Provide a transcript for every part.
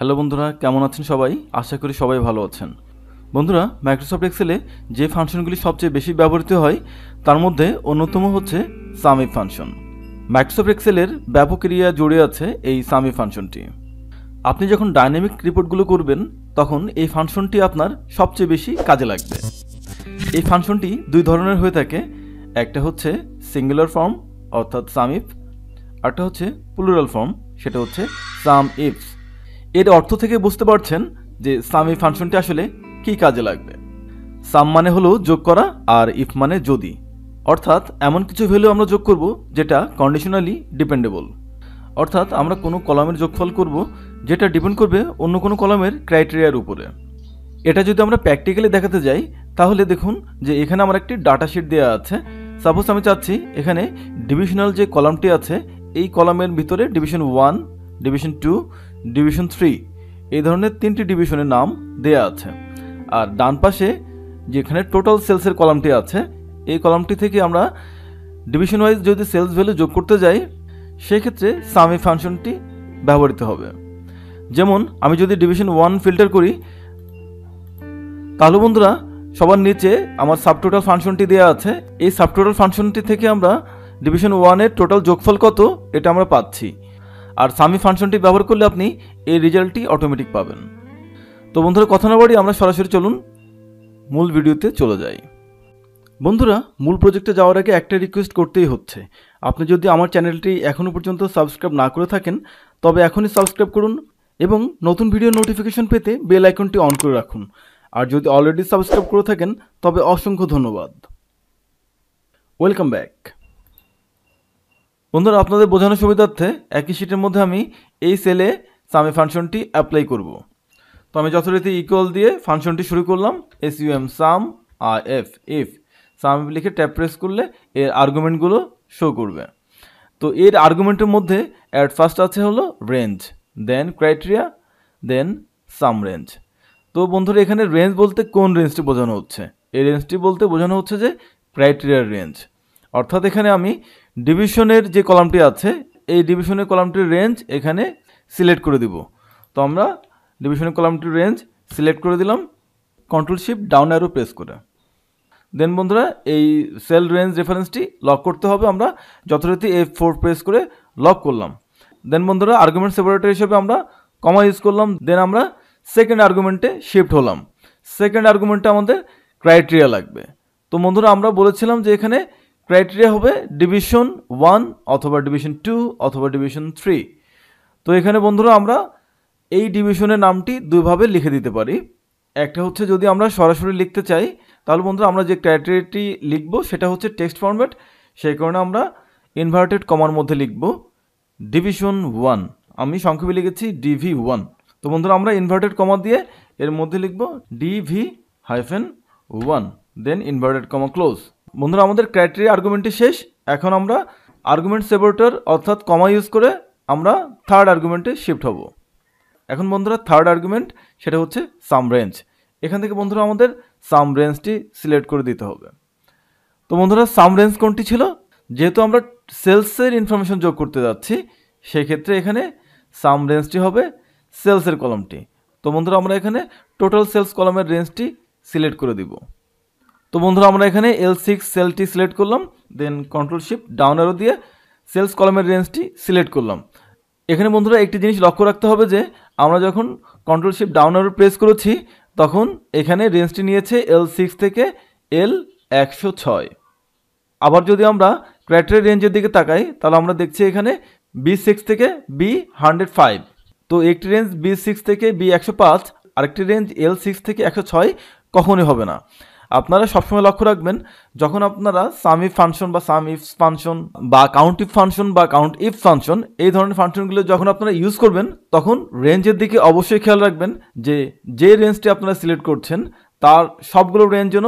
Hello বন্ধুরা কেমন আছেন সবাই আশা করি সবাই ভালো আছেন বন্ধুরা মাইক্রোসফট এক্সেলে যে ফাংশনগুলি সবচেয়ে বেশি ব্যবহৃত হয় তার মধ্যে অন্যতম হচ্ছে সামি ফাংশন মাইক্রোসফট এক্সেলের ব্যাপক এরিয়া জুড়ে আছে এই সামি ফাংশনটি আপনি যখন ডাইনামিক রিপোর্টগুলো করবেন তখন এই ফাংশনটি আপনার সবচেয়ে বেশি কাজে লাগবে এই ফাংশনটি দুই ধরনের হয়ে থাকে একটা হচ্ছে সিঙ্গুলার ফর্ম অর্থাৎ সামিফ আরটা হচ্ছে প্লুরাল ফর্ম সেটা হচ্ছে সাম ইফস এর অর্থ থেকে বুঝতে পারছেন যে সাম এই ফাংশনটি আসলে কী কাজে লাগবে সাম মানে হলো যোগ করা আর ইফ মানে যদি অর্থাৎ এমন কিছু ভ্যালু আমরা যোগ করব যেটা কন্ডিশনালি ডিপেন্ডেবল অর্থাৎ আমরা কোনো কলমের যোগফল করব যেটা ডিপেন্ড করবে অন্য কোনো কলমের ক্রাইটেরিয়ার উপরে এটা যদি আমরা প্র্যাকটিক্যালি দেখাতে যাই তাহলে দেখুন যে এখানে আমার একটি ডাটা শিট দেওয়া আছে সাপোজ আমি চাচ্ছি এখানে ডিভিশনাল যে কলামটি আছে এই কলামের ভিতরে division one division two division three এই ধরনের তিনটি ডিভিশনের নাম দেয়া আছে আর ডান পাশে যেখানে টোটাল সেলসের কলামটি আছে এই কলামটি থেকে আমরা ডিভিশন ওয়াইজ যদি সেলস ভ্যালু যোগ করতে যাই সেক্ষেত্রে সামি ফাংশনটি ব্যবহৃত হবে যেমন আমি যদি ডিভিশন ওয়ান ফিল্টার করি তাহলে বন্ধুরা সবার নিচে আমার সাবটোটাল ফাংশনটি দেওয়া আছে এই সাবটোটাল ফাংশনটি থেকে আমরা ডিভিশন ওয়ানের টোটাল যোগফল কত এটা আমরা পাচ্ছি আর সামি ফাংশনটি ব্যবহার করলে আপনি এই রেজাল্টটি অটোমেটিক পাবেন তো বন্ধুরা কথা না বাড়ি আমরা সরাসরি চলুন মূল ভিডিওতে চলে যাই বন্ধুরা মূল প্রজেক্টে যাওয়ার আগে একটা রিকোয়েস্ট করতেই হচ্ছে আপনি যদি আমার চ্যানেলটি এখনও পর্যন্ত সাবস্ক্রাইব না করে থাকেন তবে এখনই সাবস্ক্রাইব করুন এবং নতুন ভিডিও নোটিফিকেশন পেতে বেল আইকনটি অন করে রাখুন আর যদি অলরেডি সাবস্ক্রাইব করে থাকেন তবে অসংখ্য ধন্যবাদ ওয়েলকাম ব্যাক বন্ধুরা আপনাদের বোঝানোর সুবিধার্থে একই শিটের মধ্যে আমি এই সেলে সামে ফাংশনটি অ্যাপ্লাই করব তো আমি যথারীতি ইকুয়াল দিয়ে ফাংশনটি শুরু করলাম S M sum R F if sum লিখে ট্যাপ প্রেস করলে এর আর্গুমেন্টগুলো শো করবে তো এর আর্গুমেন্টের মধ্যে অ্যাট ফার্স্ট আছে হলো range then criteria then sum range তো বন্ধুরা এখানে রেঞ্জ বলতে কোন রেঞ্জটি বোঝানো হচ্ছে এই রেঞ্জটি বলতে বোঝানো হচ্ছে যে ক্রাইটেরিয়ার রেঞ্জ অর্থাৎ এখানে আমি ডিভিশনের যে কলামটি আছে এই ডিভিশনের কলামটির রেঞ্জ এখানে সিলেক্ট করে দিব তো আমরা ডিভিশনের কলামটির রেঞ্জ সিলেক্ট করে দিলাম control shift down arrow press করে দেন বন্ধুরা এই সেল রেঞ্জ রেফারেন্সটি লক করতে হবে আমরা যথারীতি এফ ফোর প্রেস করে লক করলাম দেন বন্ধুরা আর্গুমেন্ট সেপারেটার হিসেবে আমরা কমা ইউজ করলাম দেন আমরা সেকেন্ড আর্গুমেন্টে শিফট হলাম সেকেন্ড আর্গুমেন্টটা আমাদের ক্রাইটেরিয়া লাগবে তো বন্ধুরা আমরা বলেছিলাম যে এখানে ক্রাইটেরিয়া হবে ডিভিশন ওয়ান অথবা ডিভিশন টু অথবা ডিভিশন থ্রি তো এখানে বন্ধুরা আমরা এই ডিভিশনের নামটি দুইভাবে লিখে দিতে পারি একটা হচ্ছে যদি আমরা সরাসরি লিখতে চাই তাহলে বন্ধুরা আমরা যে ক্রাইটেরিয়াটি লিখব সেটা হচ্ছে টেক্সট ফর্মেট সেই কারণে আমরা ইনভার্টেড কমার মধ্যে লিখব ডিভিশন ওয়ান আমি সংক্ষেপে লিখেছি ডিভি ওয়ান তো বন্ধুরা আমরা ইনভার্টেড কমা দিয়ে এর মধ্যে লিখব DV hyphen one then inverted comma close বন্ধুরা আমাদের ক্রাইটেরিয়া আর্গুমেন্টটি শেষ এখন আমরা আর্গুমেন্ট সেপারেটর অর্থাৎ কমা ইউজ করে আমরা থার্ড আর্গুমেন্টে শিফট হব এখন বন্ধুরা থার্ড আর্গুমেন্ট সেটা হচ্ছে সাম রেঞ্জ এখান থেকে বন্ধুরা আমাদের সাম রেঞ্জটি সিলেক্ট করে দিতে হবে তো বন্ধুরা সাম রেঞ্জ কোনটি ছিল যেহেতু আমরা সেলসের ইনফরমেশন যোগ করতে যাচ্ছি সেক্ষেত্রে এখানে সাম রেঞ্জটি হবে সেলসের কলমটি তো বন্ধুরা আমরা এখানে টোটাল সেলস কলমের রেঞ্জটি সিলেক্ট করে দিব তো বন্ধুরা আমরা এখানে এল সিক্স সেলটি সিলেক্ট করলাম দেন কন্ট্রোল শিপ ডাউন আরো দিয়ে সেলস কলমের রেঞ্জটি সিলেক্ট করলাম এখানে বন্ধুরা একটি জিনিস লক্ষ্য রাখতে হবে যে আমরা যখন control shift down arrow press করেছি তখন এখানে রেঞ্জটি নিয়েছে এল সিক্স থেকে এল একশো ছয় আবার যদি আমরা ক্র্যাটারি রেঞ্জের দিকে তাকাই তাহলে আমরা দেখছি এখানে বি সিক্স থেকে বি হান্ড্রেড ফাইভ তো একটি রেঞ্জ বি সিক্স থেকে বি একশো পাঁচ আরেকটি রেঞ্জ এল সিক্স থেকে একশো ছয় কখনই হবে না আপনারা সবসময় লক্ষ্য রাখবেন যখন আপনারা সাম ইফ ফাংশন বা সাম ইফ ফাংশন বা কাউন্ট ইফ ফাংশন বা কাউন্ট ইফ ফাংশন এই ধরনের ফাংশনগুলো যখন আপনারা ইউজ করবেন তখন রেঞ্জের দিকে অবশ্যই খেয়াল রাখবেন যে যে রেঞ্জটি আপনারা সিলেক্ট করছেন তার সবগুলো রেঞ্জ যেন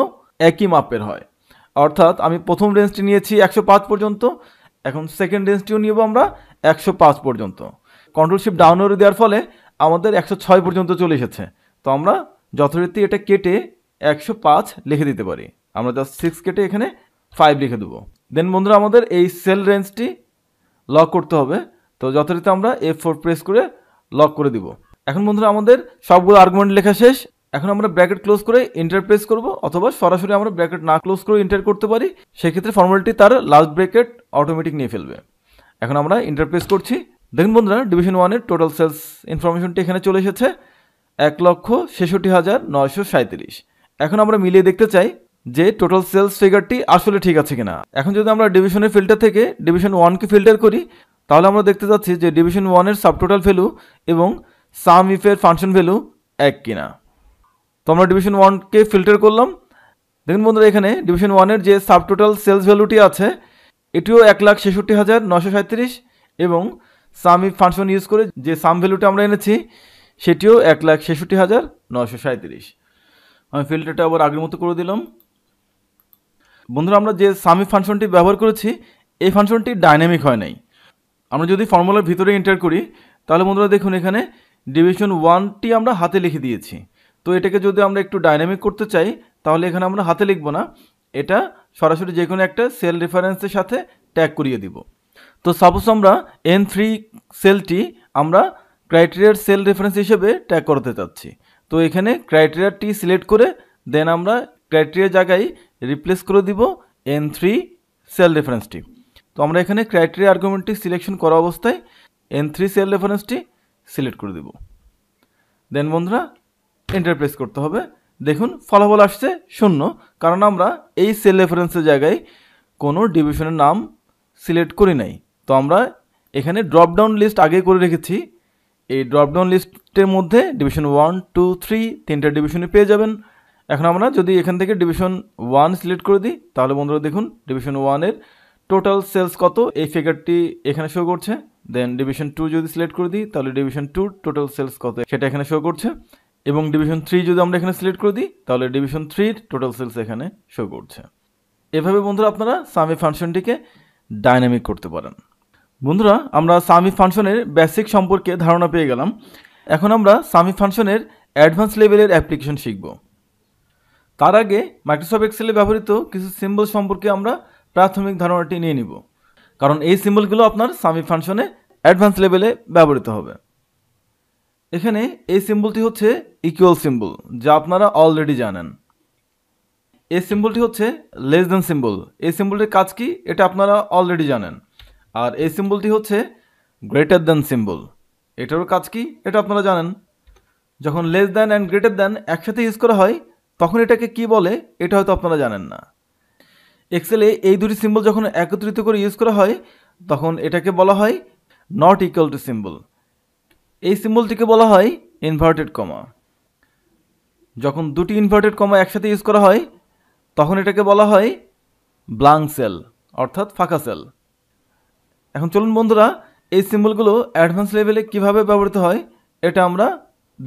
একই মাপের হয় অর্থাৎ আমি প্রথম রেঞ্জটি নিয়েছি একশো পাঁচ পর্যন্ত এখন সেকেন্ড রেঞ্জটিও নিব আমরা একশো পাঁচ পর্যন্ত কন্ট্রোলশিপ ডাউনলোড দেওয়ার ফলে আমাদের একশো ছয় পর্যন্ত চলে এসেছে তো আমরা যথারীতি এটা কেটে একশো পাঁচ লিখে দিতে পারি আমরা জাস্ট সিক্স কেটে এখানে ফাইভ লিখে দেবো দেন বন্ধুরা আমাদের এই সেল রেঞ্জটি লক করতে হবে তো যথারীতি আমরা এ ফোর প্রেস করে লক করে দিব এখন বন্ধুরা আমাদের সবগুলো আর্গুমেন্ট লেখা শেষ এখন আমরা ব্র্যাকেট ক্লোজ করে ইন্টার প্রেস করব অথবা সরাসরি আমরা ব্র্যাকেট না ক্লোজ করে ইন্টার করতে পারি সেক্ষেত্রে ফর্মালিটি তার লাস্ট ব্র্যাকেট অটোমেটিক নিয়ে ফেলবে এখন আমরা ইন্টার প্রেস করছি দেখুন বন্ধুরা ডিভিশন ওয়ানের টোটাল সেলস ইনফরমেশনটি এখানে চলে এসেছে এক লক্ষ ছেষট্টি হাজার নয়শো সাঁত্রিশ এখন আমরা মিলিয়ে দেখতে চাই যে টোটাল সেলস ফিগারটি আসলে ঠিক আছে কিনা এখন যদি আমরা ডিভিশনের ফিল্টার থেকে ডিভিশন ওয়ানকে ফিল্টার করি তাহলে আমরা দেখতে যাচ্ছি যে ডিভিশন ওয়ানের সাবটোটাল ভ্যালু এবং সাম ইফের ফাংশন ভ্যালু এক কিনা তো আমরা ডিভিশন ওয়ানকে ফিল্টার করলাম দেখুন বন্ধুরা এখানে ডিভিশন ওয়ানের যে সাবটোটাল সেলস ভ্যালুটি আছে এটিও এক লাখ ছেষট্টি হাজার নশো সাঁত্রিশ এবং সাম ইফ ফাংশন ইউজ করে যে সাম ভ্যালুটা আমরা এনেছি সেটিও এক লাখ ছেষট্টি হাজার নশো সাঁত্রিশ আমি ফিল্টারটা আবার আগের মতো করে দিলাম বন্ধুরা আমরা যে সামি ফাংশনটি ব্যবহার করেছি এই ফাংশনটি ডাইনামিক হয় নাই আমরা যদি ফর্মুলার ভিতরে এন্টার করি তাহলে বন্ধুরা দেখুন এখানে ডিভিশন ওয়ানটি আমরা হাতে লিখে দিয়েছি তো এটাকে যদি আমরা একটু ডাইনামিক করতে চাই তাহলে এখানে আমরা হাতে লিখবো না এটা সরাসরি যে কোনো একটা সেল রেফারেন্সের সাথে ট্যাগ করিয়ে দিব তো সাপোজ আমরা এন সেলটি আমরা ক্রাইটেরিয়ার সেল রেফারেন্স হিসেবে ট্যাগ করতে চাচ্ছি তো এখানে ক্রাইটেরিয়াটি সিলেক্ট করে দেন আমরা ক্রাইটেরিয়া জায়গায় রিপ্লেস করে দিব এন থ্রি সেল রেফারেন্সটি তো আমরা এখানে ক্রাইটেরিয়া আর্গুমেন্টটি সিলেকশন করা অবস্থায় এন থ্রি সেল রেফারেন্সটি সিলেক্ট করে দিব দেন বন্ধুরা ইন্টারপ্রেস করতে হবে দেখুন ফলাফল আসছে শূন্য কারণ আমরা এই সেল রেফারেন্সের জায়গায় কোনো ডিভিশনের নাম সিলেক্ট করি নাই তো আমরা এখানে ড্রপডাউন লিস্ট আগে করে রেখেছি এই ড্রপডাউন লিস্টের মধ্যে ডিভিশন ওয়ান টু থ্রি তিনটা ডিভিশনই পেয়ে যাবেন এখন আমরা যদি এখান থেকে ডিভিশন ওয়ান সিলেক্ট করে দিই তাহলে বন্ধুরা দেখুন ডিভিশন ওয়ানের টোটাল সেলস কত এই ফিগারটি এখানে শো করছে দেন ডিভিশন টু যদি সিলেক্ট করে দিই তাহলে ডিভিশন টু টোটাল সেলস কত সেটা এখানে শো করছে এবং ডিভিশন থ্রি যদি আমরা এখানে সিলেক্ট করে দিই তাহলে ডিভিশন থ্রির টোটাল সেলস এখানে শো করছে এভাবে বন্ধুরা আপনারা সামি ফাংশনটিকে ডাইনামিক করতে পারেন বন্ধুরা আমরা সামি ফাংশনের বেসিক সম্পর্কে ধারণা পেয়ে গেলাম এখন আমরা সামি ফাংশনের অ্যাডভান্স লেভেলের অ্যাপ্লিকেশন শিখব তার আগে মাইক্রোসফট এক্সেলে ব্যবহৃত কিছু সিম্বল সম্পর্কে আমরা প্রাথমিক ধারণাটি নিয়ে নিব কারণ এই সিম্বলগুলো আপনার সামি ফাংশনে অ্যাডভান্স লেভেলে ব্যবহৃত হবে এখানে এই সিম্বলটি হচ্ছে ইকুয়াল সিম্বল যা আপনারা অলরেডি জানেন এই সিম্বলটি হচ্ছে লেস দ্যান সিম্বল এই সিম্বলটির কাজ কি এটা আপনারা অলরেডি জানেন আর এই সিম্বলটি হচ্ছে গ্রেটার দ্যান সিম্বল এটারও কাজ কি এটা আপনারা জানেন যখন less than and greater than একসাথে ইউজ করা হয় তখন এটাকে কি বলে এটা হয়তো আপনারা জানেন না এক্সেলে এই দুটি সিম্বল যখন একত্রিত করে ইউজ করা হয় তখন এটাকে বলা হয় নট ইকুয়াল টু সিম্বল এই সিম্বলটিকে বলা হয় ইনভার্টেড কমা যখন দুটি ইনভার্টেড কমা একসাথে ইউজ করা হয় তখন এটাকে বলা হয় ব্লাঙ্ক সেল অর্থাৎ ফাঁকা সেল এখন চলুন বন্ধুরা এই সিম্বলগুলো অ্যাডভান্স লেভেলে কিভাবে ব্যবহৃত হয় এটা আমরা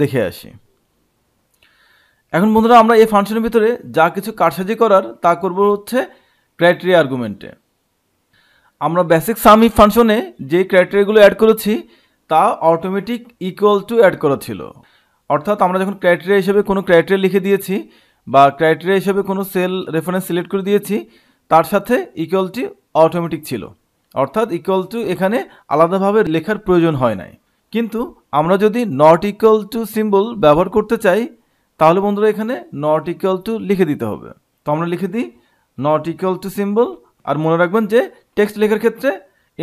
দেখে আসি এখন বন্ধুরা আমরা এই ফাংশনের ভিতরে যা কিছু কারসাজি করার তা করব হচ্ছে ক্রাইটেরিয়া আর্গুমেন্টে আমরা বেসিক সামি ফাংশনে যে ক্রাইটেরিয়াগুলো অ্যাড করেছি তা অটোমেটিক ইকুয়াল টু অ্যাড করা ছিল অর্থাৎ আমরা যখন ক্রাইটেরিয়া হিসেবে কোনো ক্রাইটেরিয়া লিখে দিয়েছি বা ক্রাইটেরিয়া হিসেবে কোনো সেল রেফারেন্স সিলেক্ট করে দিয়েছি তার সাথে ইকুয়ালটি অটোমেটিক ছিল অর্থাৎ ইকুয়াল টু এখানে আলাদাভাবে লেখার প্রয়োজন হয় নাই কিন্তু আমরা যদি নট ইকুয়াল টু সিম্বল ব্যবহার করতে চাই তাহলে বন্ধুরা এখানে নট ইকুয়াল টু লিখে দিতে হবে তো আমরা লিখে দিই নট ইকুয়াল টু সিম্বল আর মনে রাখবেন যে টেক্সট লেখার ক্ষেত্রে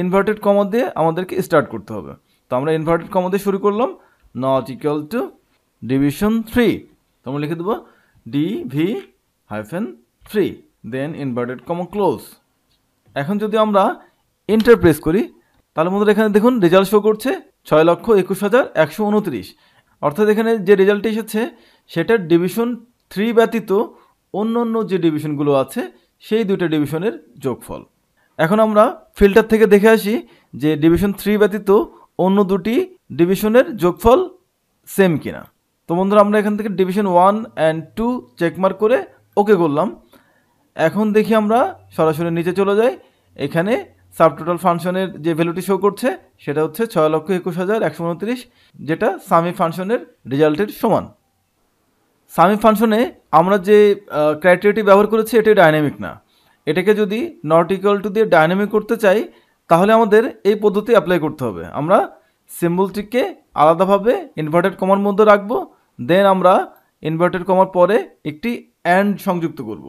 ইনভার্টেড কমা দিয়ে আমাদেরকে স্টার্ট করতে হবে তো আমরা ইনভার্টেড কমা দিয়ে শুরু করলাম not equal to division three তো আমরা লিখে দেবো D V hyphen three then inverted comma close এখন যদি আমরা এন্টার প্রেস করি তাহলে মধ্যে এখানে দেখুন রেজাল্ট শো করছে ছয় লক্ষ একুশ হাজার একশো উনত্রিশ অর্থাৎ এখানে যে রেজাল্ট এসেছে সেটার ডিভিশন থ্রি ব্যতীত অন্য অন্য যে ডিভিশনগুলো আছে সেই দুইটা ডিভিশনের যোগফল এখন আমরা ফিল্টার থেকে দেখে আসি যে ডিভিশন থ্রি ব্যতীত অন্য দুটি ডিভিশনের যোগফল সেম কিনা তো বন্ধুরা আমরা এখান থেকে division one and two checkmark করে ওকে করলাম এখন দেখি আমরা সরাসরি নিচে চলে যাই এখানে সাবটোটাল ফাংশনের যে ভ্যালুটি শো করছে সেটা হচ্ছে ছয় লক্ষ একুশ হাজার একশো উনত্রিশ যেটা সামি ফাংশনের রেজাল্টের সমান সামি ফাংশনে আমরা যে ক্রাইটেরিয়াটি ব্যবহার করেছি এটি ডাইনামিক না এটাকে যদি নট ইকুয়াল টু দিয়ে ডাইনামিক করতে চাই তাহলে আমাদের এই পদ্ধতি অ্যাপ্লাই করতে হবে আমরা সিম্বলটিকে আলাদাভাবে ইনভার্টেড কমার মধ্যে রাখবো দেন আমরা ইনভার্টেড কমার পরে একটি অ্যান্ড সংযুক্ত করব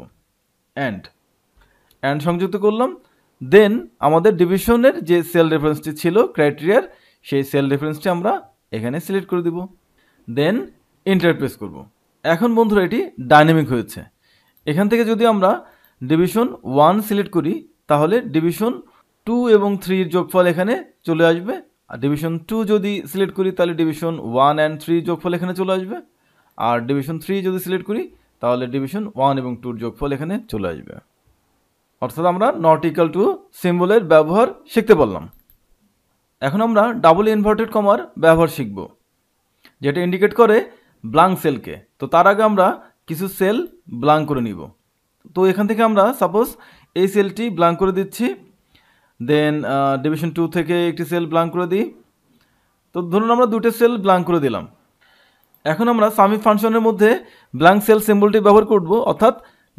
অ্যান্ড অ্যান্ড সংযুক্ত করলাম দেন আমাদের ডিভিশনের যে সেল রেফারেন্সটি ছিল ক্রাইটেরিয়ার সেই সেল রেফারেন্সটি আমরা এখানে সিলেক্ট করে দিব দেন ইন্টারপ্রেস করব। এখন বন্ধুরা এটি ডাইনামিক হয়েছে এখান থেকে যদি আমরা ডিভিশন ওয়ান সিলেক্ট করি তাহলে ডিভিশন টু এবং থ্রির যোগফল এখানে চলে আসবে আর ডিভিশন টু যদি সিলেক্ট করি তাহলে ডিভিশন ওয়ান অ্যান্ড থ্রি যোগফল এখানে চলে আসবে আর ডিভিশন থ্রি যদি সিলেক্ট করি তাহলে ডিভিশন ওয়ান এবং টুর যোগফল এখানে চলে আসবে অর্থাৎ আমরা নট ইকাল টু সিম্বলের ব্যবহার শিখতে পারলাম এখন আমরা ডাবল ইনভার্টেড কমার ব্যবহার শিখব যেটা ইন্ডিকেট করে ব্লাঙ্ক সেলকে তো তার আগে আমরা কিছু সেল ব্লাঙ্ক করে নিব তো এখান থেকে আমরা সাপোজ এই সেলটি ব্লাঙ্ক করে দিচ্ছি দেন ডিভিশন টু থেকে একটি সেল ব্লাঙ্ক করে দিই তো ধরুন আমরা দুটো সেল ব্লাঙ্ক করে দিলাম এখন আমরা সামি ফাংশনের মধ্যে ব্লাঙ্ক সেল সিম্বলটি ব্যবহার করব অর্থাৎ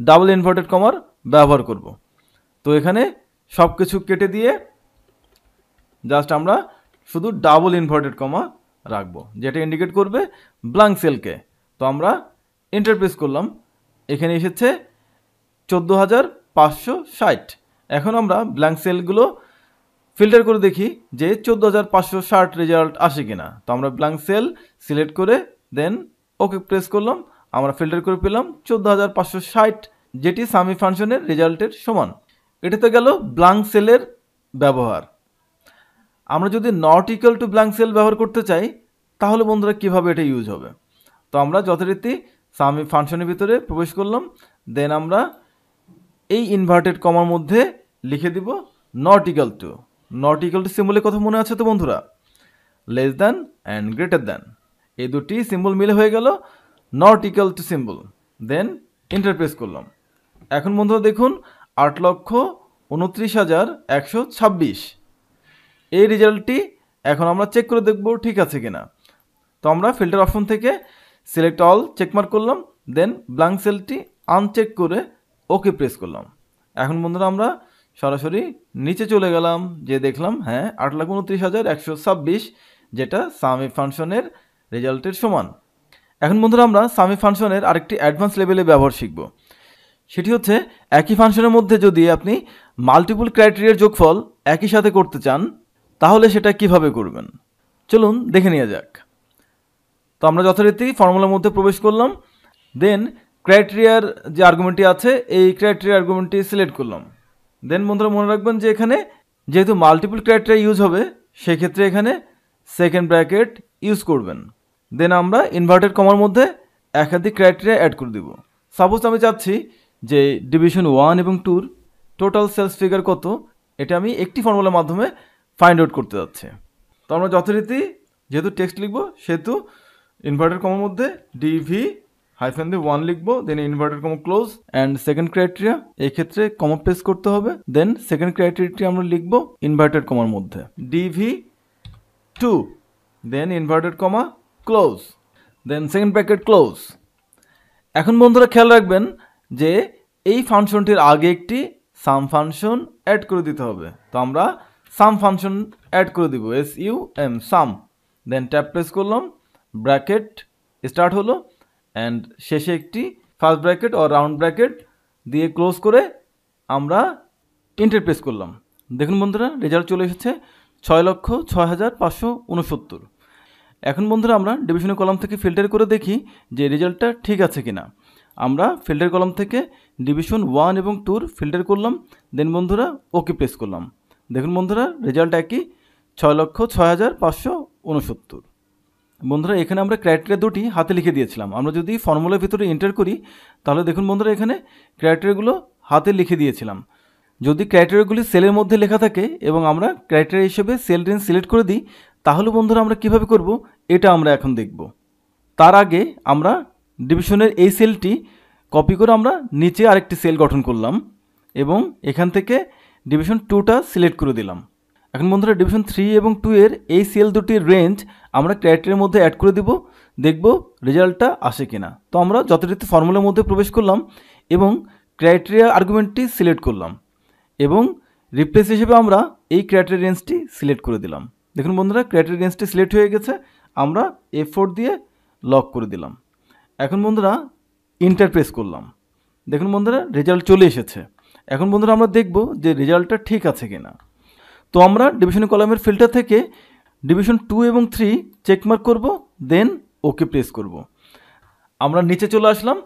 ডাবল ইনভার্টেড কমার ব্যবহার করব তো এখানে সব কিছু কেটে দিয়ে জাস্ট আমরা শুধু ডাবল ইনভার্টেড কমা রাখবো যেটা ইন্ডিকেট করবে ব্লাঙ্ক সেলকে তো আমরা ইন্টারপ্রেস করলাম এখানে এসেছে চোদ্দো হাজার পাঁচশো ষাট এখন আমরা ব্ল্যাঙ্ক সেলগুলো ফিল্টার করে দেখি যে চোদ্দো হাজার পাঁচশো ষাট রেজাল্ট আসে কিনা তো আমরা ব্ল্যাঙ্ক সেল সিলেক্ট করে দেন ওকে প্রেস করলাম আমরা ফিল্টার করে পেলাম চোদ্দো হাজার পাঁচশো ষাট যেটি সামি ফাংশনের রেজাল্টের সমান এটা তো গেল ব্লাঙ্ক সেলের ব্যবহার আমরা যদি not equal to blank cell ব্যবহার করতে চাই তাহলে বন্ধুরা কীভাবে এটা ইউজ হবে তো আমরা যথারীতি সামি ফাংশনের ভিতরে প্রবেশ করলাম দেন আমরা এই ইনভার্টেড কমার মধ্যে লিখে দিব not equal to not equal to সিম্বলের কথা মনে আছে তো বন্ধুরা less than and greater than এই দুটি সিম্বল মিলে হয়ে গেল not equal to symbol then enter press করলাম এখন বন্ধুরা দেখুন আট লক্ষ উনত্রিশ হাজার একশো ছাব্বিশ এই রেজাল্টটি এখন আমরা চেক করে দেখব ঠিক আছে কি না তো আমরা ফিল্টার অপশন থেকে সিলেক্ট অল চেকমার্ক করলাম দেন ব্লাঙ্ক সেলটি আনচেক করে ওকে প্রেস করলাম এখন বন্ধুরা আমরা সরাসরি নিচে চলে গেলাম যে দেখলাম হ্যাঁ আট লাখ উনত্রিশ হাজার একশো ছাব্বিশ যেটা সামি ফাংশনের রেজাল্টের সমান এখন বন্ধুরা আমরা সামি ফাংশনের আরেকটি অ্যাডভান্স লেভেলে ব্যবহার শিখব সেটি হচ্ছে একই ফাংশনের মধ্যে যদি আপনি মাল্টিপুল ক্রাইটেরিয়ার যোগফল একই সাথে করতে চান তাহলে সেটা কিভাবে করবেন চলুন দেখে নিয়ে যাক তো আমরা যথারীতি ফর্মুলার মধ্যে প্রবেশ করলাম দেন ক্রাইটেরিয়ার যে আর্গুমেন্টটি আছে এই ক্রাইটেরিয়া আর্গুমেন্টটি সিলেক্ট করলাম দেন বন্ধুরা মনে রাখবেন যে এখানে যেহেতু মাল্টিপল ক্রাইটেরিয়া ইউজ হবে সেক্ষেত্রে এখানে সেকেন্ড ব্র্যাকেট ইউজ করবেন দেন আমরা ইনভার্টেড কমার মধ্যে একাধিক ক্রাইটেরিয়া অ্যাড করে দিব সাপোজ আমি চাচ্ছি যে ডিভিশন ওয়ান এবং টুর টোটাল সেলস ফিগার কত এটা আমি একটি ফর্মুলার মাধ্যমে ফাইন্ড আউট করতে যাচ্ছি তো আমরা যথারীতি যেহেতু টেক্সট লিখবো সেহেতু ইনভার্টার কমের মধ্যে ডিভি হাইফেন দি ওয়ান লিখবো then inverted comma close and second criteria এক্ষেত্রে কমা প্লেস করতে হবে দেন সেকেন্ড ক্রাইটেরিয়াটি আমরা লিখবো ইনভার্টেড কমার মধ্যে DV two then inverted comma close then second bracket close এখন বন্ধুরা খেয়াল রাখবেন যে এই ফাংশনটির আগে একটি সাম ফাংশন অ্যাড করে দিতে হবে তো আমরা সাম ফাংশন অ্যাড করে দিব S U M sum then tab press করলাম ব্র্যাকেট স্টার্ট হলো অ্যান্ড শেষে একটি ফার্স্ট ব্র্যাকেট ও রাউন্ড ব্র্যাকেট দিয়ে ক্লোজ করে আমরা ইন্টার প্রেস করলাম দেখুন বন্ধুরা রেজাল্ট চলে এসেছে ছয় লক্ষ ছয় হাজার পাঁচশো উনসত্তর এখন বন্ধুরা আমরা ডিভিশনের কলাম থেকে ফিল্টার করে দেখি যে রেজাল্টটা ঠিক আছে কিনা আমরা ফিল্টার কলম থেকে ডিভিশন ওয়ান এবং টুর ফিল্টার করলাম দেন বন্ধুরা ওকে প্রেস করলাম দেখুন বন্ধুরা রেজাল্ট একই ছয় লক্ষ ছয় হাজার পাঁচশো উনসত্তর বন্ধুরা এখানে আমরা ক্রাইটেরিয়া দুটি হাতে লিখে দিয়েছিলাম আমরা যদি ফর্মুলার ভিতরে এন্টার করি তাহলে দেখুন বন্ধুরা এখানে ক্রাইটেরিয়াগুলো হাতে লিখে দিয়েছিলাম যদি ক্রাইটেরিয়াগুলি সেলের মধ্যে লেখা থাকে এবং আমরা ক্রাইটেরিয়া হিসেবে সেল রেঞ্জ সিলেক্ট করে দিই তাহলে বন্ধুরা আমরা কিভাবে করব এটা আমরা এখন দেখব তার আগে আমরা ডিভিশনের এই সেলটি কপি করে আমরা নিচে আরেকটি সেল গঠন করলাম এবং এখান থেকে ডিভিশন টুটা সিলেক্ট করে দিলাম এখন বন্ধুরা ডিভিশন থ্রি এবং টু এর এই সেল দুটির রেঞ্জ আমরা ক্যারেক্টারের মধ্যে অ্যাড করে দেব দেখব রেজাল্টটা আসে কিনা তো আমরা যথারীতি ফর্মুলার মধ্যে প্রবেশ করলাম এবং ক্রাইটেরিয়া আর্গুমেন্টটি সিলেক্ট করলাম এবং রিপ্লেস হিসেবে আমরা এই ক্রাইটেরিয়া রেঞ্জটি সিলেক্ট করে দিলাম দেখুন বন্ধুরা ক্রাইটেরিয়া রেঞ্জটি সিলেক্ট হয়ে গেছে আমরা এ দিয়ে লক করে দিলাম এখন বন্ধুরা ইন্টার প্রেস করলাম দেখুন বন্ধুরা রেজাল্ট চলে এসেছে এখন বন্ধুরা আমরা দেখব যে রেজাল্টটা ঠিক আছে কি না তো আমরা ডিভিশন কলামের ফিল্টার থেকে ডিভিশন টু এবং থ্রি চেকমার্ক করব দেন ওকে প্রেস করব। আমরা নিচে চলে আসলাম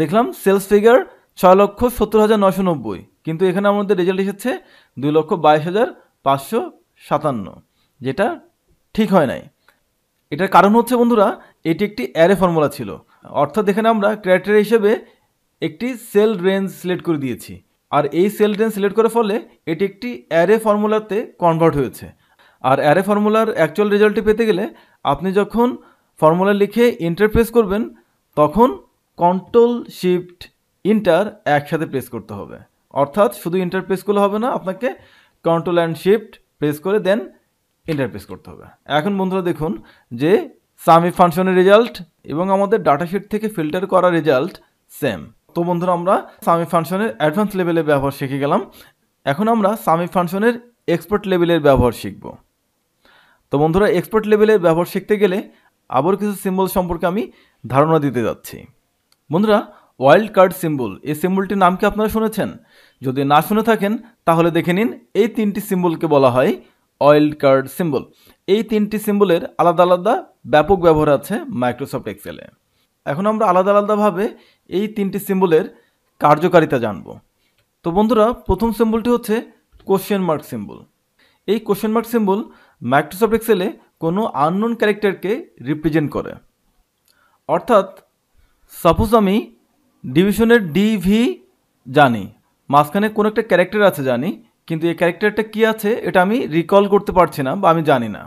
দেখলাম সেলস ফিগার ছয় লক্ষ সত্তর হাজার নশো নব্বই কিন্তু এখানে আমাদের রেজাল্ট এসেছে দুই লক্ষ বাইশ হাজার পাঁচশো সাতান্ন যেটা ঠিক হয় নাই এটার কারণ হচ্ছে বন্ধুরা এটি একটি অ্যারে ফর্মুলা ছিল অর্থাৎ এখানে আমরা ক্রাইটেরিয়া হিসেবে একটি সেল রেঞ্জ সিলেক্ট করে দিয়েছি আর এই সেল রেঞ্জ সিলেক্ট করার ফলে এটি একটি অ্যারে ফর্মুলাতে কনভার্ট হয়েছে আর অ্যারে ফর্মুলার অ্যাকচুয়াল রেজাল্টটি পেতে গেলে আপনি যখন ফর্মুলা লিখে ইন্টারপ্রেস করবেন তখন কন্ট্রোল শিফট ইন্টার একসাথে প্রেস করতে হবে অর্থাৎ শুধু ইন্টার প্রেস করলে হবে না আপনাকে কন্ট্রোল অ্যান্ড শিফট প্রেস করে দেন ইন্টারপ্রেস করতে হবে এখন বন্ধুরা দেখুন যে সামি ফাংশনের রেজাল্ট এবং আমাদের ডাটাশিট থেকে ফিল্টার করা রেজাল্ট সেম তো বন্ধুরা আমরা সামি ফাংশনের অ্যাডভান্স লেভেলে ব্যবহার শিখে গেলাম এখন আমরা সামি ফাংশনের এক্সপার্ট লেভেলের ব্যবহার শিখব তো বন্ধুরা এক্সপার্ট লেভেলের ব্যবহার শিখতে গেলে আবার কিছু সিম্বল সম্পর্কে আমি ধারণা দিতে যাচ্ছি বন্ধুরা ওয়াইল্ড কার্ড সিম্বল এই সিম্বলটির নাম কি আপনারা শুনেছেন যদি না শুনে থাকেন তাহলে দেখে নিন এই তিনটি সিম্বলকে বলা হয় অয়েল কার্ড সিম্বল এই তিনটি সিম্বলের আলাদা আলাদা ব্যাপক ব্যবহার আছে মাইক্রোসফট এক্সেলে এখন আমরা আলাদা আলাদাভাবে এই তিনটি সিম্বলের কার্যকারিতা জানব তো বন্ধুরা প্রথম সিম্বলটি হচ্ছে কোশ্চেন মার্ক সিম্বল এই কোশ্চেন মার্ক সিম্বল মাইক্রোসফট এক্সেলে কোনো আননোন ক্যারেক্টারকে রিপ্রেজেন্ট করে অর্থাৎ সাপোজ আমি ডিভিশনের ডিভি জানি মাঝখানে কোনো একটা ক্যারেক্টার আছে জানি কিন্তু এই ক্যারেক্টারটা কী আছে এটা আমি রিকল করতে পারছি না বা আমি জানি না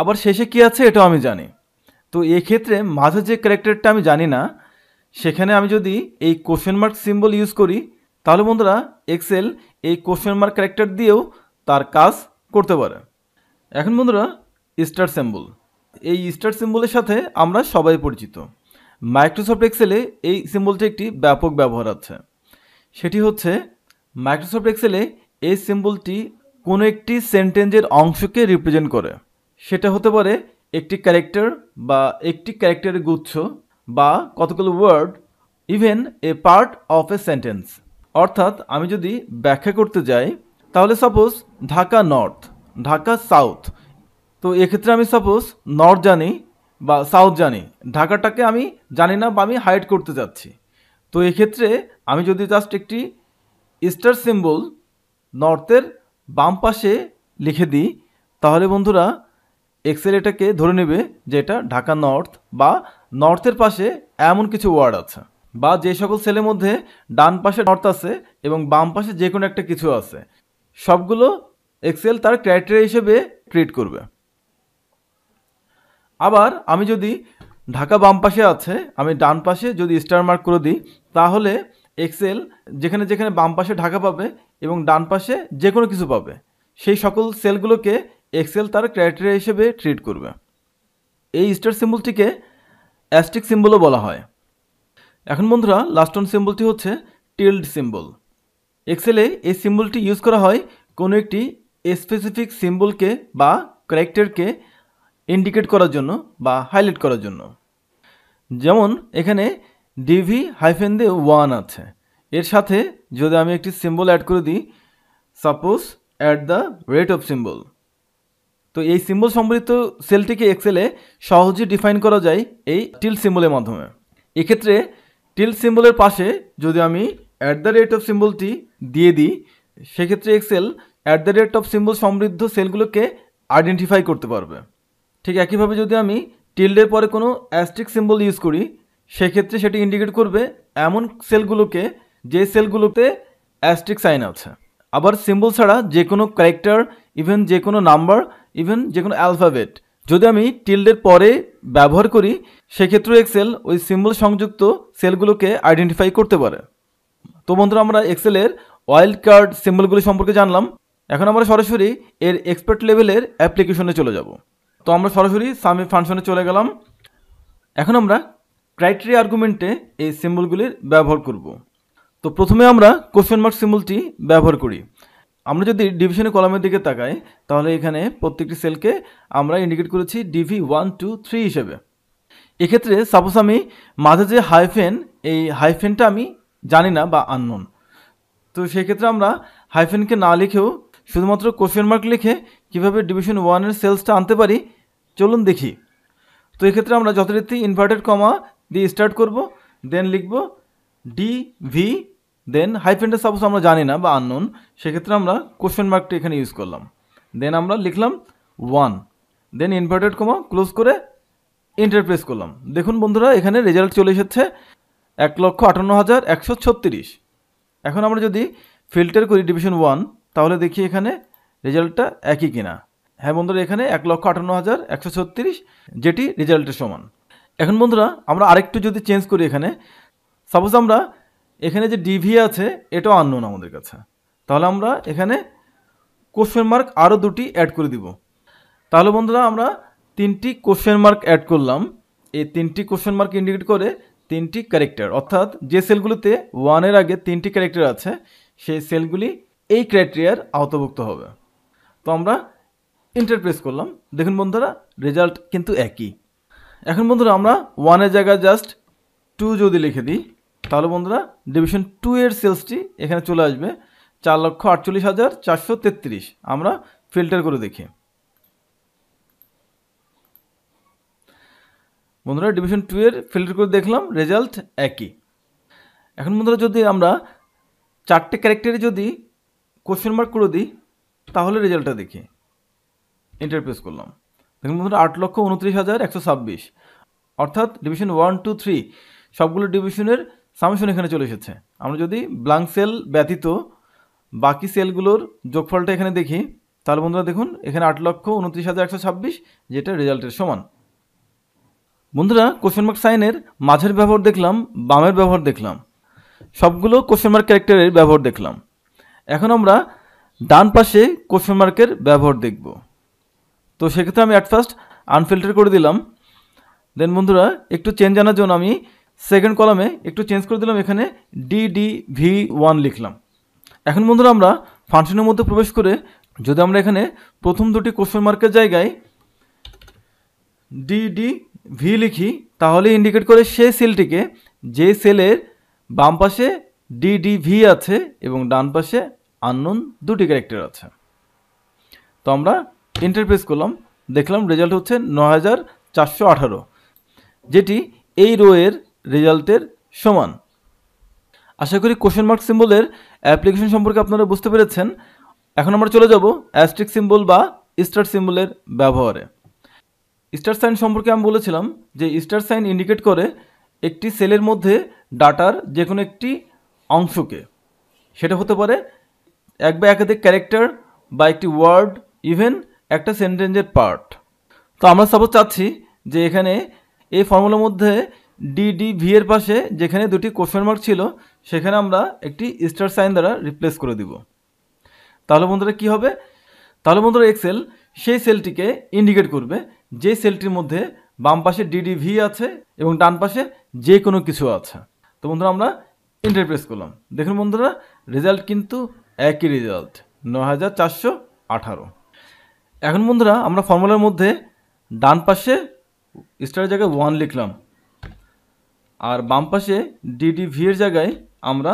আবার শেষে কী আছে এটাও আমি জানি তো ক্ষেত্রে মাঝে যে ক্যারেক্টারটা আমি জানি না সেখানে আমি যদি এই কোশ্চেন মার্ক সিম্বল ইউজ করি তাহলে বন্ধুরা এক্সেল এই কোশ্চেন মার্ক ক্যারেক্টার দিয়েও তার কাজ করতে পারে এখন বন্ধুরা স্টার সিম্বল এই স্টার সিম্বলের সাথে আমরা সবাই পরিচিত মাইক্রোসফট এক্সেলে এই সিম্বলটি একটি ব্যাপক ব্যবহার আছে সেটি হচ্ছে মাইক্রোসফট এক্সেলে এই সিম্বলটি কোনো একটি সেন্টেন্সের অংশকে রিপ্রেজেন্ট করে সেটা হতে পারে একটি ক্যারেক্টার বা একটি ক্যারেক্টারের গুচ্ছ বা কতগুলো word even a part of a sentence অর্থাৎ আমি যদি ব্যাখ্যা করতে যাই তাহলে suppose Dhaka north Dhaka south তো এক্ষেত্রে আমি সাপোজ নর্থ জানি বা সাউথ জানি ঢাকাটাকে আমি জানি না বা আমি হাইড করতে যাচ্ছি তো এক্ষেত্রে আমি যদি জাস্ট একটি স্টার সিম্বল নর্থের বাম পাশে লিখে দিই তাহলে বন্ধুরা এক্সেল এটাকে ধরে নেবে যে এটা ঢাকা নর্থ বা নর্থের পাশে এমন কিছু ওয়ার্ড আছে বা যে সকল সেলের মধ্যে ডান পাশে নর্থ আছে এবং বাম পাশে যে কোনো একটা কিছু আছে সবগুলো এক্সেল তার ক্রাইটেরিয়া হিসেবে ট্রিট করবে আবার আমি যদি ঢাকা বাম পাশে আছে আমি ডান পাশে যদি স্টার মার্ক করে দিই তাহলে এক্সেল যেখানে যেখানে বাম পাশে ঢাকা পাবে এবং ডান পাশে যে কোনো কিছু পাবে সেই সকল সেলগুলোকে এক্সেল তার ক্রাইটেরিয়া হিসেবে ট্রিট করবে এই স্টার সিম্বলটিকে অ্যাস্টিক সিম্বলও বলা হয় এখন বন্ধুরা লাস্ট অন সিম্বলটি হচ্ছে টিল্ড সিম্বল এক্সেলে এই সিম্বলটি ইউজ করা হয় কোনো একটি স্পেসিফিক সিম্বলকে বা ক্যারেক্টারকে ইন্ডিকেট করার জন্য বা হাইলাইট করার জন্য যেমন এখানে ডিভি হাইফেন দে ওয়ান আছে এর সাথে যদি আমি একটি সিম্বল অ্যাড করে দিই suppose at the rate of symbol তো এই সিম্বল সম্বলিত সেলটিকে এক্সেলে সহজে ডিফাইন করা যায় এই টিল সিম্বলের মাধ্যমে এক্ষেত্রে টিল সিম্বলের পাশে যদি আমি অ্যাট দ্য রেট অফ সিম্বলটি দিয়ে দিই সেক্ষেত্রে Excel at the rate of symbol সমৃদ্ধ সেলগুলোকে আইডেন্টিফাই করতে পারবে ঠিক একইভাবে যদি আমি টিল্ডের পরে কোনো অ্যাস্ট্রিক সিম্বল ইউজ করি সেক্ষেত্রে সেটি ইন্ডিকেট করবে এমন সেলগুলোকে যে সেলগুলোতে অ্যাস্ট্রিক সাইন আছে আবার সিম্বল ছাড়া যে কোনো ক্যারেক্টার ইভেন যে কোনো নাম্বার ইভেন যে কোনো অ্যালফাবেট যদি আমি টিল্ডের পরে ব্যবহার করি সেক্ষেত্রে এক্সেল ওই সিম্বল সংযুক্ত সেলগুলোকে আইডেন্টিফাই করতে পারে তো বন্ধুরা আমরা এক্সেলের ওয়াইল্ড কার্ড সিম্বলগুলো সম্পর্কে জানলাম এখন আমরা সরাসরি এর এক্সপার্ট লেভেলের অ্যাপ্লিকেশনে চলে যাব তো আমরা সরাসরি সামি ফাংশনে চলে গেলাম এখন আমরা ক্রাইটেরিয়া আর্গুমেন্টে এই সিম্বলগুলির ব্যবহার করব তো প্রথমে আমরা কোশ্চেন মার্ক সিম্বলটি ব্যবহার করি আমরা যদি ডিভিশনের কলামের দিকে তাকাই তাহলে এখানে প্রত্যেকটি সেলকে আমরা ইন্ডিকেট করেছি ডিভি ওয়ান টু থ্রি হিসেবে এক্ষেত্রে সাপোজ আমি মাঝে যে হাইফেন এই হাইফেনটা আমি জানি না বা আননোন তো সেক্ষেত্রে আমরা হাইফেনকে না লিখেও শুধুমাত্র কোশ্চেন মার্ক লিখে কীভাবে ডিভিশন ওয়ানের সেলসটা আনতে পারি চলুন দেখি তো এক্ষেত্রে আমরা যথারীতি ইনভার্টেড কমা দিয়ে স্টার্ট করব দেন লিখব ডি ভি দেন হাইফেনটা সাপোজ আমরা জানি না বা আননোন সেক্ষেত্রে আমরা কোশ্চেন মার্কটি এখানে ইউজ করলাম দেন আমরা লিখলাম one then inverted comma close করে ইন্টারপ্রেস করলাম দেখুন বন্ধুরা এখানে রেজাল্ট চলে এসেছে এক লক্ষ আটান্ন হাজার একশো ছত্রিশ এখন আমরা যদি ফিল্টার করি ডিভিশন ওয়ান তাহলে দেখি এখানে রেজাল্টটা একই কিনা হ্যাঁ বন্ধুরা এখানে এক লক্ষ আটান্ন হাজার একশো ছত্রিশ যেটি রেজাল্টের সমান এখন বন্ধুরা আমরা আরেকটু যদি চেঞ্জ করি এখানে সাপোজ আমরা এখানে যে ডিভি আছে এটাও আননোন আমাদের কাছে তাহলে আমরা এখানে কোশ্চেন মার্ক আরও দুটি অ্যাড করে দিব তাহলে বন্ধুরা আমরা তিনটি কোশ্চেন মার্ক অ্যাড করলাম এই তিনটি কোশ্চেন মার্ক ইন্ডিকেট করে তিনটি ক্যারেক্টার অর্থাৎ যে সেলগুলোতে ওয়ানের আগে তিনটি ক্যারেক্টার আছে সেই সেলগুলি এই ক্রাইটেরিয়ার আওতাভুক্ত হবে তো আমরা ইন্টারপ্রেস করলাম দেখুন বন্ধুরা রেজাল্ট কিন্তু একই এখন বন্ধুরা আমরা ওয়ানের জায়গায় জাস্ট টু যদি লিখে দিই তাহলে বন্ধুরা ডিভিশন টু এর সেলসটি এখানে চলে আসবে চার লক্ষ আটচল্লিশ হাজার চারশো তেত্রিশ আমরা ফিল্টার করে দেখি বন্ধুরা ডিভিশন টু এর ফিল্টার করে দেখলাম রেজাল্ট একই এখন বন্ধুরা যদি আমরা চারটে ক্যারেক্টারে যদি কোশ্চেন মার্ক করে দিই তাহলে রেজাল্টটা দেখি ইন্টারপ্রেস করলাম দেখুন বন্ধুরা আট লক্ষ উনত্রিশ হাজার একশো ছাব্বিশ অর্থাৎ ডিভিশন ওয়ান টু থ্রি সবগুলো ডিভিশনের সামেশন এখানে চলে এসেছে আমরা যদি ব্লাঙ্ক সেল ব্যতীত বাকি সেলগুলোর যোগফলটা এখানে দেখি তাহলে বন্ধুরা দেখুন এখানে আট লক্ষ উনত্রিশ হাজার একশো ছাব্বিশ যেটা রেজাল্টের সমান বন্ধুরা কোশ্চেন মার্ক সাইনের মাঝের ব্যবহার দেখলাম বামের ব্যবহার দেখলাম সবগুলো কোশ্চেন মার্ক ক্যারেক্টারের ব্যবহার দেখলাম এখন আমরা ডান পাশে কোশ্চেন মার্কের ব্যবহার দেখব তো সেক্ষেত্রে আমি অ্যাট ফার্স্ট আনফিল্টার করে দিলাম দেন বন্ধুরা একটু চেঞ্জ আনার জন্য আমি সেকেন্ড কলামে একটু চেঞ্জ করে দিলাম এখানে ডিডি ভি ওয়ান লিখলাম এখন বন্ধুরা আমরা ফাংশনের মধ্যে প্রবেশ করে যদি আমরা এখানে প্রথম দুটি কোশ্চেন মার্কের জায়গায় ডিডি ভি লিখি তাহলে ইন্ডিকেট করে সেই সেলটিকে যে সেলের বাম পাশে ডিডি ভি আছে এবং ডান পাশে আননোন দুটি ক্যারেক্টার আছে তো আমরা ইন্টারপ্রেস করলাম দেখলাম রেজাল্ট হচ্ছে ন যেটি এই রোয়ের রেজাল্টের সমান আশা করি কোশ্চেন মার্ক সিম্বলের অ্যাপ্লিকেশন সম্পর্কে আপনারা বুঝতে পেরেছেন এখন আমরা চলে যাব অ্যাস্ট্রিক সিম্বল বা স্টার সিম্বলের ব্যবহারে স্টার সাইন সম্পর্কে আমি বলেছিলাম যে স্টার সাইন ইন্ডিকেট করে একটি সেলের মধ্যে ডাটার যে কোনো একটি অংশকে সেটা হতে পারে এক বা একাধিক ক্যারেক্টার বা একটি ওয়ার্ড ইভেন একটা সেন্টেন্সের পার্ট তো আমরা সাপোজ চাচ্ছি যে এখানে এই ফর্মুলার মধ্যে ডিডি ভি এর পাশে যেখানে দুটি কোশ্চেন মার্ক ছিল সেখানে আমরা একটি স্টার সাইন দ্বারা রিপ্লেস করে দিব তাহলে বন্ধুরা কি হবে তাহলে বন্ধুরা এক্সেল সেই সেলটিকে ইন্ডিকেট করবে যে সেলটির মধ্যে বাম পাশে ডিডি ভি আছে এবং ডান পাশে যে কোনো কিছু আছে তো বন্ধুরা আমরা ইন্টারপ্রেস করলাম দেখুন বন্ধুরা রেজাল্ট কিন্তু একই রেজাল্ট ন হাজার চারশো আঠারো এখন বন্ধুরা আমরা ফর্মুলার মধ্যে ডান পাশে স্টারের জায়গায় ওয়ান লিখলাম আর বাম পাশে ডিডি এর জায়গায় আমরা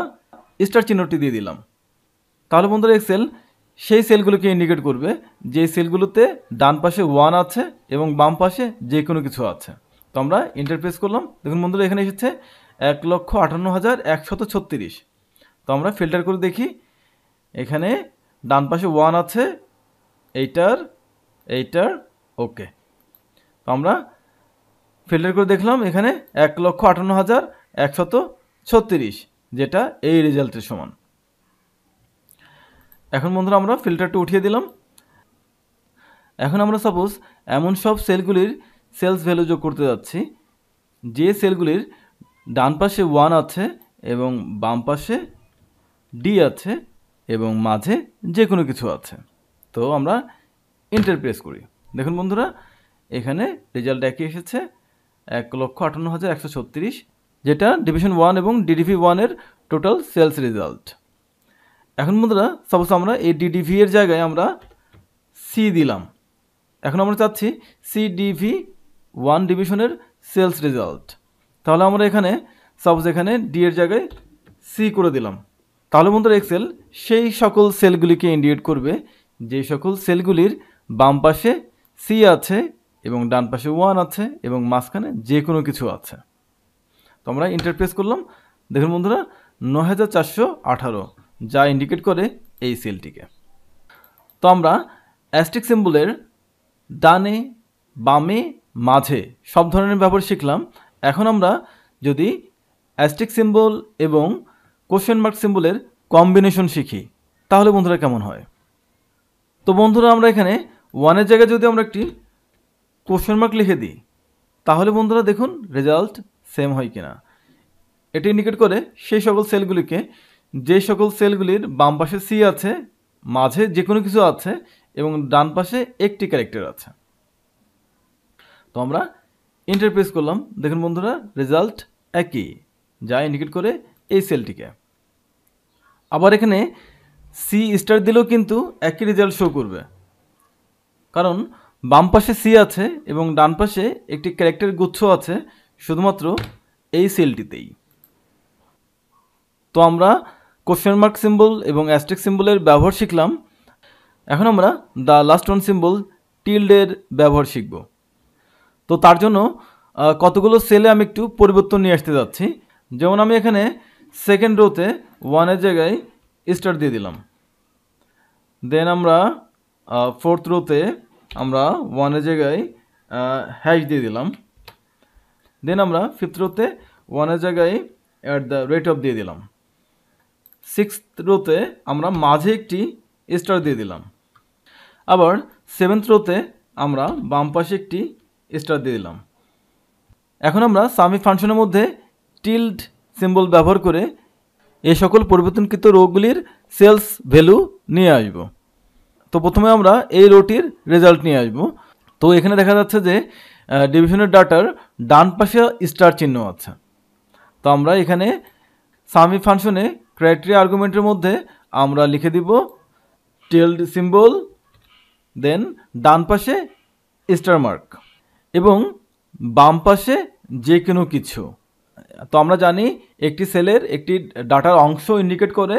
স্টার চিহ্নটি দিয়ে দিলাম তাহলে বন্ধুরা এক্সেল সেই সেলগুলোকে ইন্ডিকেট করবে যে সেলগুলোতে ডান পাশে ওয়ান আছে এবং বাম পাশে যে কোনো কিছু আছে তো আমরা ইন্টারপ্রেস করলাম দেখুন বন্ধুরা এখানে এসেছে এক লক্ষ আটান্ন হাজার একশত ছত্রিশ তো আমরা ফিল্টার করে দেখি এখানে ডান পাশে ওয়ান আছে এইটার এইটার ওকে তো আমরা ফিল্টার করে দেখলাম এখানে এক লক্ষ আটান্ন হাজার একশত ছত্রিশ যেটা এই রেজাল্টের সমান এখন বন্ধুরা আমরা ফিল্টারটা উঠিয়ে দিলাম এখন আমরা সাপোজ এমন সব সেলগুলির সেলস ভ্যালু যোগ করতে যাচ্ছি যে সেলগুলির ডান পাশে ওয়ান আছে এবং বাম পাশে ডি আছে এবং মাঝে যে কোনো কিছু আছে তো আমরা ইন্টারপ্রেস করি দেখুন বন্ধুরা এখানে রেজাল্ট একই এসেছে এক লক্ষ আটান্ন হাজার একশো ছত্রিশ যেটা ডিভিশন ওয়ান এবং ডিডিভি ওয়ানের টোটাল সেলস রেজাল্ট এখন বন্ধুরা সাপোজ আমরা এই ডিডিভি এর জায়গায় আমরা সি দিলাম এখন আমরা চাচ্ছি সিডিভি ওয়ান ডিভিশনের সেলস রেজাল্ট তাহলে আমরা এখানে সাপোজ এখানে ডি এর জায়গায় সি করে দিলাম তাহলে বন্ধুরা এক্সেল সেই সকল সেলগুলিকে ইন্ডিকেট করবে যে সকল সেলগুলির বাম পাশে সি আছে এবং ডান পাশে ওয়ান আছে এবং মাঝখানে যে কোনো কিছু আছে তো আমরা ইন্টারপ্রেস করলাম দেখুন বন্ধুরা নয় হাজার চারশো আঠারো যা ইন্ডিকেট করে এই সেলটিকে তো আমরা অ্যাস্টিক সিম্বলের ডানে বামে মাঝে সব ধরনের ব্যবহার শিখলাম এখন আমরা যদি অ্যাস্টিক সিম্বল এবং কোশ্চেন মার্ক সিম্বলের কম্বিনেশন শিখি তাহলে বন্ধুরা কেমন হয় তো বন্ধুরা আমরা এখানে ওয়ানের জায়গায় যদি আমরা একটি কোশ্চেন মার্ক লিখে দিই তাহলে বন্ধুরা দেখুন রেজাল্ট সেম হয় কিনা এটি ইন্ডিকেট করে সেই সকল সেলগুলিকে যে সকল সেলগুলির বাম পাশে সি আছে মাঝে যে কোনো কিছু আছে এবং ডান পাশে একটি ক্যারেক্টার আছে তো আমরা ইন্টারপ্রেস করলাম দেখুন বন্ধুরা রেজাল্ট একই যা ইন্ডিকেট করে এই সেলটিকে আবার এখানে সি স্টার দিলেও কিন্তু একই রেজাল্ট শো করবে কারণ বাম পাশে সি আছে এবং ডান পাশে একটি ক্যারেক্টার গুচ্ছ আছে শুধুমাত্র এই সেলটিতেই তো আমরা কোশ্চেন মার্ক সিম্বল এবং অ্যাস্টিক সিম্বলের ব্যবহার শিখলাম এখন আমরা দ্য লাস্ট ওয়ান সিম্বল টিল্ডের ব্যবহার শিখব তো তার জন্য কতগুলো সেলে আমি একটু পরিবর্তন নিয়ে আসতে যাচ্ছি যেমন আমি এখানে সেকেন্ড রোতে ওয়ানের জায়গায় স্টার দিয়ে দিলাম দেন আমরা ফোর্থ রোতে আমরা ওয়ানের জায়গায় হ্যাশ দিয়ে দিলাম দেন আমরা ফিফথ রোতে ওয়ানের জায়গায় অ্যাট দ্য রেট অফ দিয়ে দিলাম সিক্সথ রোতে আমরা মাঝে একটি স্টার দিয়ে দিলাম আবার সেভেন্থ রোতে আমরা বাম পাশে একটি স্টার দিয়ে দিলাম এখন আমরা সামি ফাংশনের মধ্যে টিল্ড সিম্বল ব্যবহার করে এই সকল পরিবর্তনকৃত রোগগুলির সেলস ভ্যালু নিয়ে আসবো তো প্রথমে আমরা এই রোটির রেজাল্ট নিয়ে আসবো তো এখানে দেখা যাচ্ছে যে ডিভিশনের ডাটার ডান পাশে স্টার চিহ্ন আছে তো আমরা এখানে সামি ফাংশনে ক্রাইটেরিয়া আর্গুমেন্টের মধ্যে আমরা লিখে দিব টেলড সিম্বল দেন ডান পাশে স্টার মার্ক এবং বাম পাশে যে কোনো কিছু তো আমরা জানি একটি সেলের একটি ডাটার অংশ ইন্ডিকেট করে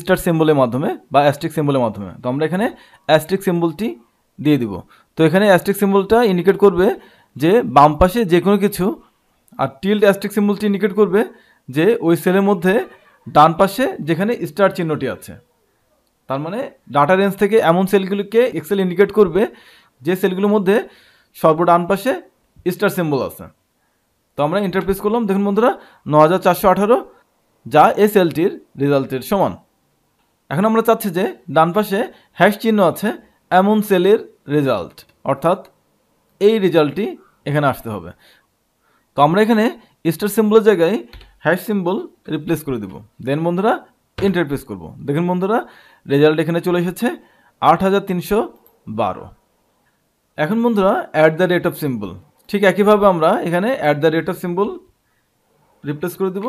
স্টার সিম্বলের মাধ্যমে বা অ্যাস্ট্রিক সিম্বলের মাধ্যমে তো আমরা এখানে অ্যাস্ট্রিক সিম্বলটি দিয়ে দিব তো এখানে অ্যাস্ট্রিক সিম্বলটা ইন্ডিকেট করবে যে বাম পাশে যে কোনো কিছু আর টিল্ড অ্যাস্ট্রিক সিম্বলটি ইন্ডিকেট করবে যে ওই সেলের মধ্যে ডান পাশে যেখানে স্টার চিহ্নটি আছে তার মানে ডাটা রেঞ্জ থেকে এমন সেলগুলিকে এক্সেল ইন্ডিকেট করবে যে সেলগুলোর মধ্যে সর্ব ডান পাশে স্টার সিম্বল আছে তো আমরা ইন্টারপ্রেস করলাম দেখুন বন্ধুরা ন যা এই সেলটির রেজাল্টের সমান এখন আমরা চাচ্ছি যে ডান পাশে হ্যাশ চিহ্ন আছে এমন সেলের রেজাল্ট অর্থাৎ এই রেজাল্টটি এখানে আসতে হবে তো আমরা এখানে স্টার সিম্বলের জায়গায় হ্যাশ সিম্বল রিপ্লেস করে দেব দেন বন্ধুরা ইন্টারপ্লেস করব দেখুন বন্ধুরা রেজাল্ট এখানে চলে এসেছে আট হাজার তিনশো বারো এখন বন্ধুরা at the rate of symbol ঠিক একইভাবে আমরা এখানে at the rate of symbol replace করে দেব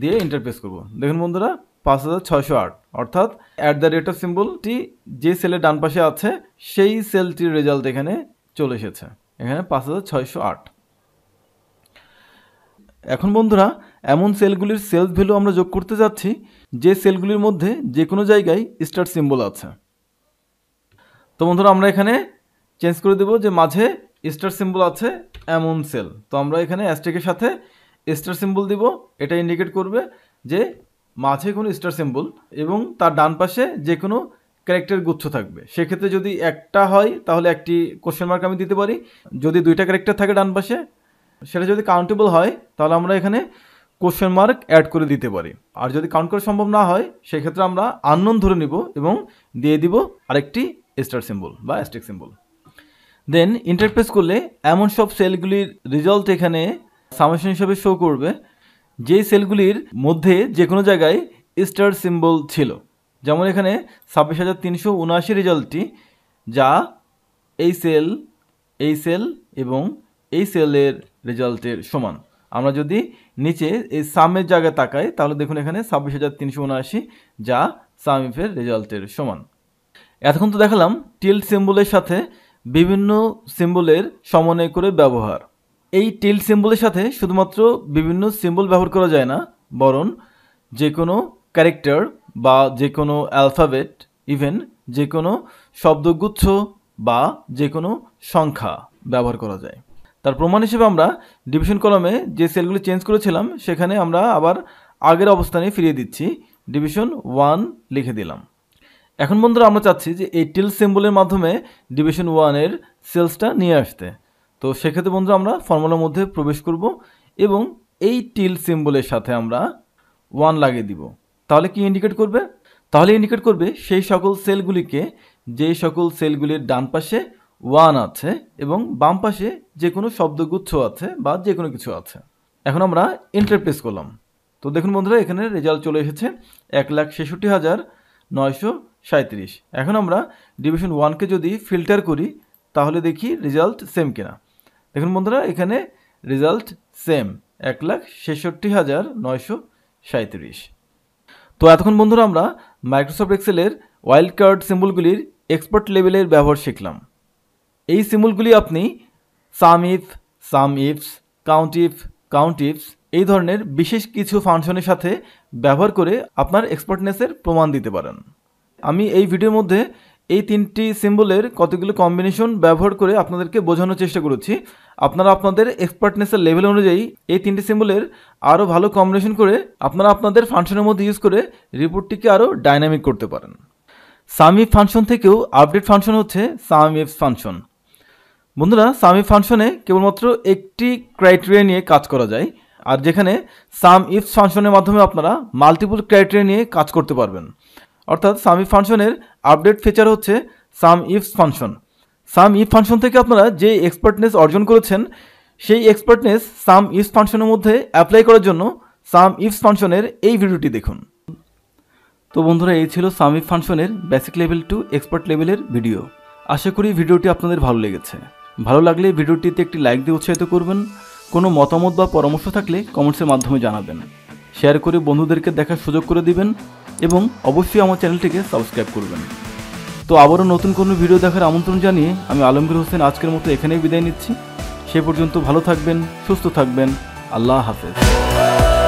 দিয়ে ইন্টারপ্রেস করব দেখুন বন্ধুরা পাঁচ হাজার ছয়শো আট অর্থাৎ অ্যাট দ্য রেট অফ সিম্বলটি যে সেলের ডান পাশে আছে সেই সেলটির রেজাল্ট এখানে চলে এসেছে এখানে পাঁচ হাজার ছয়শো আট এখন বন্ধুরা এমন সেলগুলির সেলস ভ্যালু আমরা যোগ করতে যাচ্ছি যে সেলগুলির মধ্যে যে কোনো জায়গায় স্টার সিম্বল আছে তো বন্ধুরা আমরা এখানে চেঞ্জ করে দেব যে মাঝে স্টার সিম্বল আছে এমন সেল তো আমরা এখানে অ্যাস্টেকের সাথে স্টার সিম্বল দিব এটা ইন্ডিকেট করবে যে মাঝে কোনো স্টার সিম্বল এবং তার ডান পাশে যে কোনো ক্যারেক্টার গুচ্ছ থাকবে সেক্ষেত্রে যদি একটা হয় তাহলে একটি কোশ্চেন মার্ক আমি দিতে পারি যদি দুইটা ক্যারেক্টার থাকে ডান পাশে সেটা যদি কাউন্টেবল হয় তাহলে আমরা এখানে কোশ্চেন মার্ক অ্যাড করে দিতে পারি আর যদি কাউন্ট করা সম্ভব না হয় সেক্ষেত্রে আমরা আননোন ধরে নিব এবং দিয়ে দিব আরেকটি স্টার সিম্বল বা অ্যাস্টিক সিম্বল দেন ইন্টারপ্রেস করলে এমন সব সেলগুলির রেজাল্ট এখানে সামেশন হিসেবে শো করবে যেই সেলগুলির মধ্যে যে কোনো জায়গায় স্টার সিম্বল ছিল যেমন এখানে ছাব্বিশ হাজার তিনশো উনআশি রেজাল্টটি যা এই সেল এই সেল এবং এই সেলের রেজাল্টের সমান আমরা যদি নিচে এই সামের জায়গায় তাকাই তাহলে দেখুন এখানে ছাব্বিশ হাজার তিনশো উনআশি যা সামিফের রেজাল্টের সমান এতক্ষণ তো দেখালাম টিল সিম্বলের সাথে বিভিন্ন সিম্বলের সমন্বয় করে ব্যবহার এই টিল সিম্বলের সাথে শুধুমাত্র বিভিন্ন সিম্বল ব্যবহার করা যায় না বরং যে কোনো ক্যারেক্টার বা যে কোনো অ্যালফাবেট ইভেন যে কোনো শব্দগুচ্ছ বা যে কোনো সংখ্যা ব্যবহার করা যায় তার প্রমাণ হিসেবে আমরা ডিভিশন কলমে যে সেলগুলি চেঞ্জ করেছিলাম সেখানে আমরা আবার আগের অবস্থানে ফিরিয়ে দিচ্ছি ডিভিশন ওয়ান লিখে দিলাম এখন বন্ধুরা আমরা চাচ্ছি যে এই টিল সিম্বলের মাধ্যমে ডিভিশন ওয়ানের সেলসটা নিয়ে আসতে তো সেক্ষেত্রে বন্ধুরা আমরা ফর্মুলার মধ্যে প্রবেশ করব এবং এই টিল সিম্বলের সাথে আমরা ওয়ান লাগিয়ে দিব তাহলে কি ইন্ডিকেট করবে তাহলে ইন্ডিকেট করবে সেই সকল সেলগুলিকে যে সকল সেলগুলির ডান পাশে ওয়ান আছে এবং বাম পাশে যে কোনো শব্দগুচ্ছ আছে বা যে কোনো কিছু আছে এখন আমরা ইন্টারপ্রেস করলাম তো দেখুন বন্ধুরা এখানে রেজাল্ট চলে এসেছে এক লাখ ছেষট্টি হাজার নয়শো সাঁত্রিশ এখন আমরা ডিভিশন ওয়ানকে যদি ফিল্টার করি তাহলে দেখি রেজাল্ট সেম কিনা দেখুন বন্ধুরা এখানে রেজাল্ট সেম এক লাখ ছেষট্টি হাজার নয়শো সাঁত্রিশ তো এতক্ষণ বন্ধুরা আমরা মাইক্রোসফট এক্সেলের ওয়াইল্ড কার্ড সিম্বলগুলির এক্সপার্ট লেভেলের ব্যবহার শিখলাম এই সিম্বলগুলি আপনি sum if sum ifs count if count ifs এই ধরনের বিশেষ কিছু ফাংশনের সাথে ব্যবহার করে আপনার এক্সপার্টনেসের প্রমাণ দিতে পারেন আমি এই ভিডিওর মধ্যে এই তিনটি সিম্বলের কতগুলো কম্বিনেশন ব্যবহার করে আপনাদেরকে বোঝানোর চেষ্টা করেছি আপনারা আপনাদের এক্সপার্টনেসের লেভেল অনুযায়ী এই তিনটি সিম্বলের আরও ভালো কম্বিনেশন করে আপনারা আপনাদের ফাংশনের মধ্যে ইউজ করে রিপোর্টটিকে আরও ডাইনামিক করতে পারেন সামিফ ফাংশন থেকেও আপডেট ফাংশন হচ্ছে সামিফ ফাংশন বন্ধুরা সামিফ ফাংশনে কেবলমাত্র একটি ক্রাইটেরিয়া নিয়ে কাজ করা যায় আর যেখানে সাম ইফ ফাংশনের মাধ্যমে আপনারা মাল্টিপল ক্রাইটেরিয়া নিয়ে কাজ করতে পারবেন অর্থাৎ সামি ফাংশনের আপডেট ফিচার হচ্ছে sum ifs function sum if function থেকে আপনারা যে এক্সপার্টনেস অর্জন করেছেন সেই এক্সপার্টনেস সাম ইফস ফাংশনের মধ্যে অ্যাপ্লাই করার জন্য সাম ইফস ফাংশনের এই ভিডিওটি দেখুন তো বন্ধুরা এই ছিল সাম ইফ ফাংশনের বেসিক লেভেল টু এক্সপার্ট লেভেলের ভিডিও আশা করি ভিডিওটি আপনাদের ভালো লেগেছে ভালো লাগলে ভিডিওটিতে একটি লাইক দিয়ে উৎসাহিত করবেন কোনো মতামত বা পরামর্শ থাকলে কমেন্টসের মাধ্যমে জানাবেন শেয়ার করে বন্ধুদেরকে দেখার সুযোগ করে দিবেন এবং অবশ্যই আমার চ্যানেলটিকে সাবস্ক্রাইব করবেন তো আবারও নতুন কোনো ভিডিও দেখার আমন্ত্রণ জানিয়ে আমি আলমগীর হোসেন আজকের মতো এখানেই বিদায় নিচ্ছি সে পর্যন্ত ভালো থাকবেন সুস্থ থাকবেন আল্লাহ হাফেজ